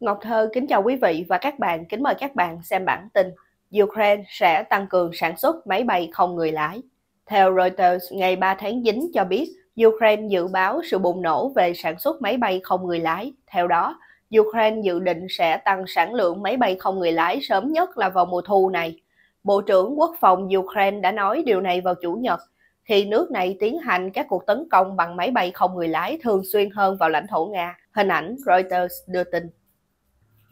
Ngọc Thơ kính chào quý vị và các bạn, kính mời các bạn xem bản tin Ukraine sẽ tăng cường sản xuất máy bay không người lái. Theo Reuters, ngày 3 tháng 9 cho biết, Ukraine dự báo sự bùng nổ về sản xuất máy bay không người lái. Theo đó, Ukraine dự định sẽ tăng sản lượng máy bay không người lái sớm nhất là vào mùa thu này. Bộ trưởng Quốc phòng Ukraine đã nói điều này vào Chủ nhật, khi nước này tiến hành các cuộc tấn công bằng máy bay không người lái thường xuyên hơn vào lãnh thổ Nga, hình ảnh Reuters đưa tin.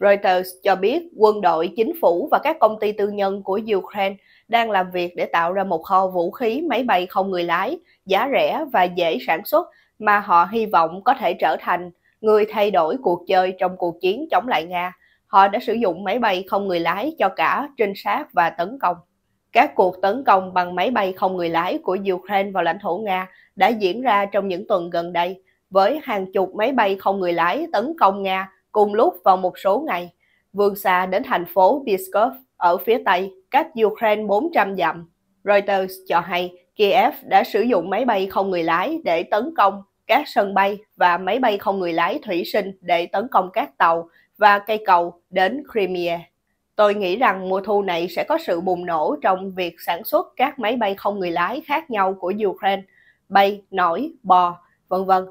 Reuters cho biết quân đội, chính phủ và các công ty tư nhân của Ukraine đang làm việc để tạo ra một kho vũ khí máy bay không người lái, giá rẻ và dễ sản xuất mà họ hy vọng có thể trở thành người thay đổi cuộc chơi trong cuộc chiến chống lại Nga. Họ đã sử dụng máy bay không người lái cho cả trinh sát và tấn công. Các cuộc tấn công bằng máy bay không người lái của Ukraine vào lãnh thổ Nga đã diễn ra trong những tuần gần đây, với hàng chục máy bay không người lái tấn công Nga Cùng lúc vào một số ngày, vươn xa đến thành phố Pskov ở phía Tây, cách Ukraine 400 dặm. Reuters cho hay Kiev đã sử dụng máy bay không người lái để tấn công các sân bay và máy bay không người lái thủy sinh để tấn công các tàu và cây cầu đến Crimea. Tôi nghĩ rằng mùa thu này sẽ có sự bùng nổ trong việc sản xuất các máy bay không người lái khác nhau của Ukraine, bay, nổi, bò, vân vân.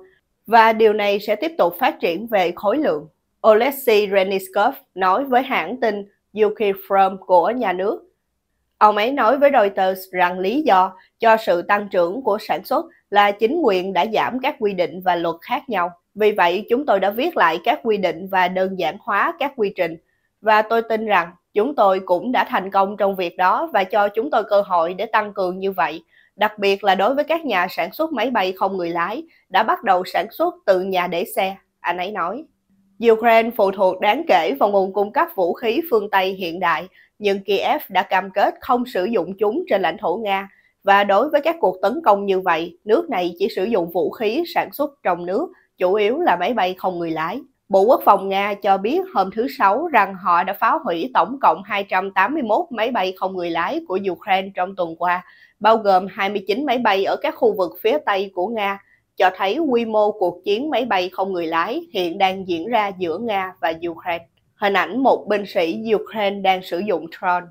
Và điều này sẽ tiếp tục phát triển về khối lượng. Oleksiy Reniskov nói với hãng tin Ukrinform của nhà nước. Ông ấy nói với Reuters rằng lý do cho sự tăng trưởng của sản xuất là chính quyền đã giảm các quy định và luật khác nhau. Vì vậy, chúng tôi đã viết lại các quy định và đơn giản hóa các quy trình. Và tôi tin rằng chúng tôi cũng đã thành công trong việc đó và cho chúng tôi cơ hội để tăng cường như vậy, đặc biệt là đối với các nhà sản xuất máy bay không người lái đã bắt đầu sản xuất từ nhà để xe, anh ấy nói. Ukraine phụ thuộc đáng kể vào nguồn cung cấp vũ khí phương Tây hiện đại, nhưng Kiev đã cam kết không sử dụng chúng trên lãnh thổ Nga. Và đối với các cuộc tấn công như vậy, nước này chỉ sử dụng vũ khí sản xuất trong nước, chủ yếu là máy bay không người lái. Bộ Quốc phòng Nga cho biết hôm thứ Sáu rằng họ đã phá hủy tổng cộng 281 máy bay không người lái của Ukraine trong tuần qua, bao gồm 29 máy bay ở các khu vực phía Tây của Nga, cho thấy quy mô cuộc chiến máy bay không người lái hiện đang diễn ra giữa Nga và Ukraine. Hình ảnh một binh sĩ Ukraine đang sử dụng drone.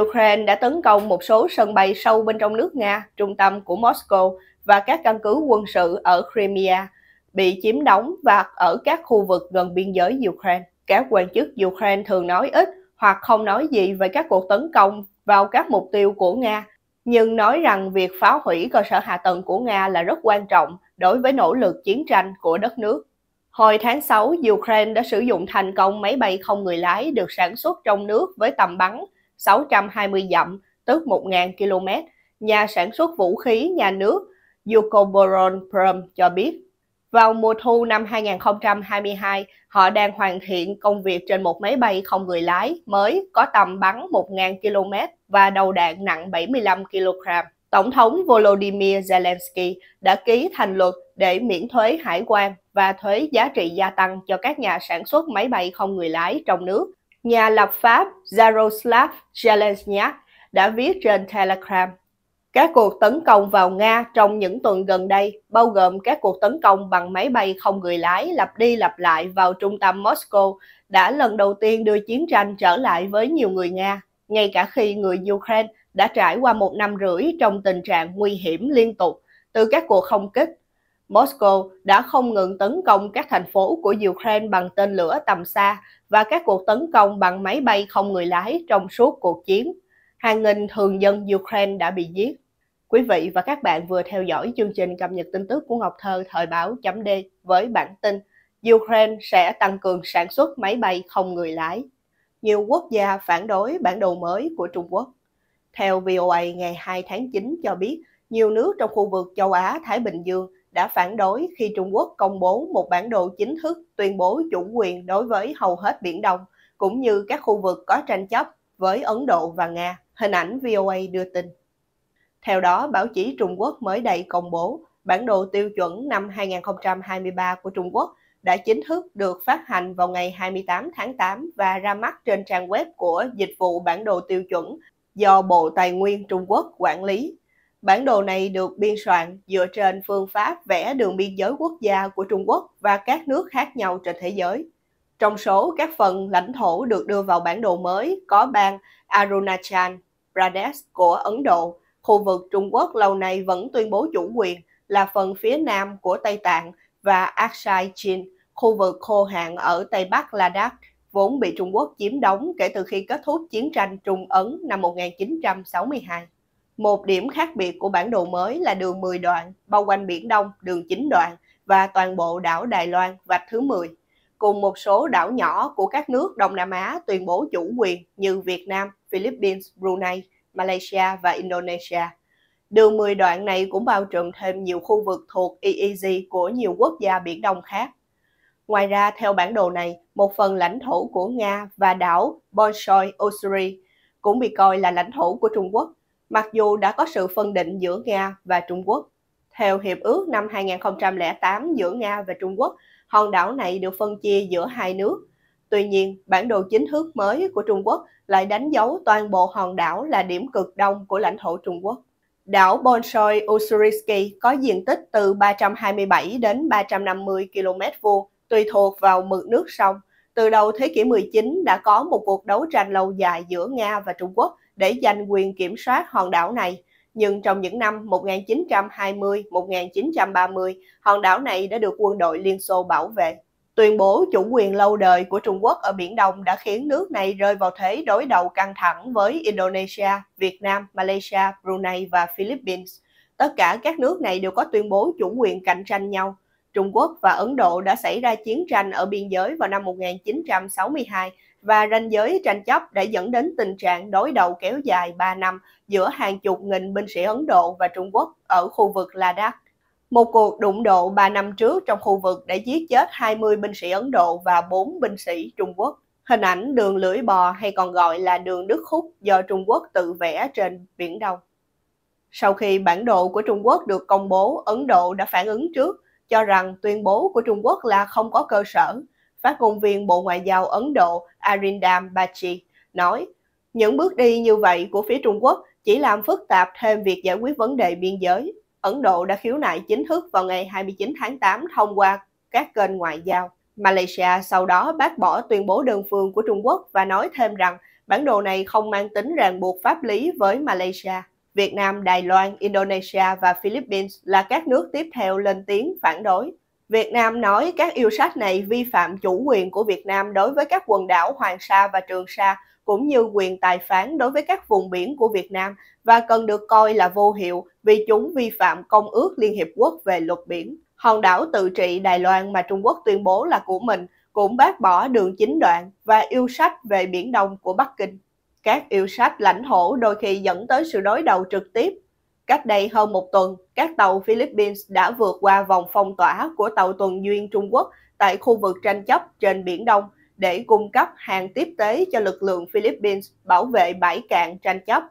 Ukraine đã tấn công một số sân bay sâu bên trong nước Nga, trung tâm của Moscow và các căn cứ quân sự ở Crimea, bị chiếm đóng và ở các khu vực gần biên giới Ukraine. Các quan chức Ukraine thường nói ít hoặc không nói gì về các cuộc tấn công vào các mục tiêu của Nga nhưng nói rằng việc phá hủy cơ sở hạ tầng của Nga là rất quan trọng đối với nỗ lực chiến tranh của đất nước. Hồi tháng 6, Ukraine đã sử dụng thành công máy bay không người lái được sản xuất trong nước với tầm bắn 620 dặm, tức 1.000 km. Nhà sản xuất vũ khí nhà nước Yukoboron Prom cho biết vào mùa thu năm 2022, họ đang hoàn thiện công việc trên một máy bay không người lái mới có tầm bắn 1.000 km và đầu đạn nặng 75 kg. Tổng thống Volodymyr Zelensky đã ký thành luật để miễn thuế hải quan và thuế giá trị gia tăng cho các nhà sản xuất máy bay không người lái trong nước. Nhà lập pháp Jaroslav Zelensky đã viết trên Telegram các cuộc tấn công vào Nga trong những tuần gần đây bao gồm các cuộc tấn công bằng máy bay không người lái lặp đi lặp lại vào trung tâm Moscow đã lần đầu tiên đưa chiến tranh trở lại với nhiều người Nga, ngay cả khi người Ukraine đã trải qua một năm rưỡi trong tình trạng nguy hiểm liên tục từ các cuộc không kích. Moscow đã không ngừng tấn công các thành phố của Ukraine bằng tên lửa tầm xa và các cuộc tấn công bằng máy bay không người lái trong suốt cuộc chiến hàng nghìn thường dân Ukraine đã bị giết. Quý vị và các bạn vừa theo dõi chương trình cập nhật tin tức của Ngọc Thơ thời báo chấm D với bản tin Ukraine sẽ tăng cường sản xuất máy bay không người lái. Nhiều quốc gia phản đối bản đồ mới của Trung Quốc. Theo VOA ngày 2 tháng 9 cho biết, nhiều nước trong khu vực châu Á-Thái Bình Dương đã phản đối khi Trung Quốc công bố một bản đồ chính thức tuyên bố chủ quyền đối với hầu hết Biển Đông, cũng như các khu vực có tranh chấp với Ấn Độ và Nga hình ảnh VOA đưa tin. Theo đó, báo chí Trung Quốc mới đây công bố bản đồ tiêu chuẩn năm 2023 của Trung Quốc đã chính thức được phát hành vào ngày 28 tháng 8 và ra mắt trên trang web của dịch vụ bản đồ tiêu chuẩn do Bộ Tài nguyên Trung Quốc quản lý. Bản đồ này được biên soạn dựa trên phương pháp vẽ đường biên giới quốc gia của Trung Quốc và các nước khác nhau trên thế giới. Trong số các phần lãnh thổ được đưa vào bản đồ mới có bang Arunachal Pradesh của Ấn Độ, khu vực Trung Quốc lâu nay vẫn tuyên bố chủ quyền là phần phía nam của Tây Tạng và Aksai Chin, khu vực khô hạn ở Tây Bắc Ladakh, vốn bị Trung Quốc chiếm đóng kể từ khi kết thúc chiến tranh Trung Ấn năm 1962. Một điểm khác biệt của bản đồ mới là đường 10 đoạn, bao quanh Biển Đông, đường 9 đoạn và toàn bộ đảo Đài Loan vạch thứ 10, cùng một số đảo nhỏ của các nước Đông Nam Á tuyên bố chủ quyền như Việt Nam, Philippines, Brunei, Malaysia và Indonesia. Đường 10 đoạn này cũng bao trùm thêm nhiều khu vực thuộc EEZ của nhiều quốc gia Biển Đông khác. Ngoài ra, theo bản đồ này, một phần lãnh thổ của Nga và đảo Bonshoi, Osiri cũng bị coi là lãnh thổ của Trung Quốc, mặc dù đã có sự phân định giữa Nga và Trung Quốc. Theo Hiệp ước năm 2008 giữa Nga và Trung Quốc, hòn đảo này được phân chia giữa hai nước Tuy nhiên, bản đồ chính thức mới của Trung Quốc lại đánh dấu toàn bộ hòn đảo là điểm cực đông của lãnh thổ Trung Quốc. Đảo Bolshoi Ussuriski có diện tích từ 327 đến 350 km vuông, tùy thuộc vào mực nước sông. Từ đầu thế kỷ 19 đã có một cuộc đấu tranh lâu dài giữa Nga và Trung Quốc để giành quyền kiểm soát hòn đảo này. Nhưng trong những năm 1920-1930, hòn đảo này đã được quân đội Liên Xô bảo vệ. Tuyên bố chủ quyền lâu đời của Trung Quốc ở Biển Đông đã khiến nước này rơi vào thế đối đầu căng thẳng với Indonesia, Việt Nam, Malaysia, Brunei và Philippines. Tất cả các nước này đều có tuyên bố chủ quyền cạnh tranh nhau. Trung Quốc và Ấn Độ đã xảy ra chiến tranh ở biên giới vào năm 1962 và ranh giới tranh chấp đã dẫn đến tình trạng đối đầu kéo dài 3 năm giữa hàng chục nghìn binh sĩ Ấn Độ và Trung Quốc ở khu vực Ladakh. Một cuộc đụng độ 3 năm trước trong khu vực đã giết chết 20 binh sĩ Ấn Độ và 4 binh sĩ Trung Quốc. Hình ảnh đường lưỡi bò hay còn gọi là đường Đức khúc do Trung Quốc tự vẽ trên Biển Đông. Sau khi bản đồ của Trung Quốc được công bố, Ấn Độ đã phản ứng trước, cho rằng tuyên bố của Trung Quốc là không có cơ sở. Phát ngôn viên Bộ Ngoại giao Ấn Độ Arindam Bagchi nói, những bước đi như vậy của phía Trung Quốc chỉ làm phức tạp thêm việc giải quyết vấn đề biên giới Ấn Độ đã khiếu nại chính thức vào ngày 29 tháng 8 thông qua các kênh ngoại giao. Malaysia sau đó bác bỏ tuyên bố đơn phương của Trung Quốc và nói thêm rằng bản đồ này không mang tính ràng buộc pháp lý với Malaysia. Việt Nam, Đài Loan, Indonesia và Philippines là các nước tiếp theo lên tiếng phản đối. Việt Nam nói các yêu sách này vi phạm chủ quyền của Việt Nam đối với các quần đảo Hoàng Sa và Trường Sa cũng như quyền tài phán đối với các vùng biển của Việt Nam và cần được coi là vô hiệu vì chúng vi phạm Công ước Liên Hiệp Quốc về luật biển. Hòn đảo tự trị Đài Loan mà Trung Quốc tuyên bố là của mình cũng bác bỏ đường chính đoạn và yêu sách về Biển Đông của Bắc Kinh. Các yêu sách lãnh thổ đôi khi dẫn tới sự đối đầu trực tiếp. Cách đây hơn một tuần, các tàu Philippines đã vượt qua vòng phong tỏa của tàu tuần duyên Trung Quốc tại khu vực tranh chấp trên Biển Đông – để cung cấp hàng tiếp tế cho lực lượng Philippines bảo vệ bãi cạn tranh chấp.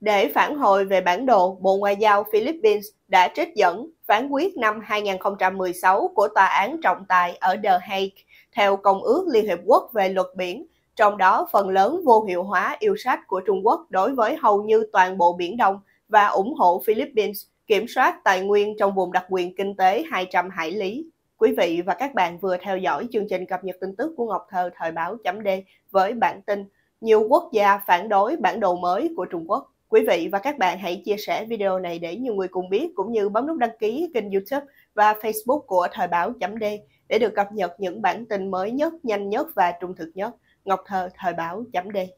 Để phản hồi về bản đồ, Bộ Ngoại giao Philippines đã trích dẫn phán quyết năm 2016 của Tòa án trọng tài ở The Hague theo Công ước Liên Hiệp Quốc về luật biển, trong đó phần lớn vô hiệu hóa yêu sách của Trung Quốc đối với hầu như toàn bộ Biển Đông và ủng hộ Philippines kiểm soát tài nguyên trong vùng đặc quyền kinh tế 200 hải lý. Quý vị và các bạn vừa theo dõi chương trình cập nhật tin tức của Ngọc Thơ Thời báo chấm D với bản tin Nhiều quốc gia phản đối bản đồ mới của Trung Quốc. Quý vị và các bạn hãy chia sẻ video này để nhiều người cùng biết cũng như bấm nút đăng ký kênh youtube và facebook của Thời báo chấm D để được cập nhật những bản tin mới nhất, nhanh nhất và trung thực nhất. Ngọc Thơ Thời báo chấm D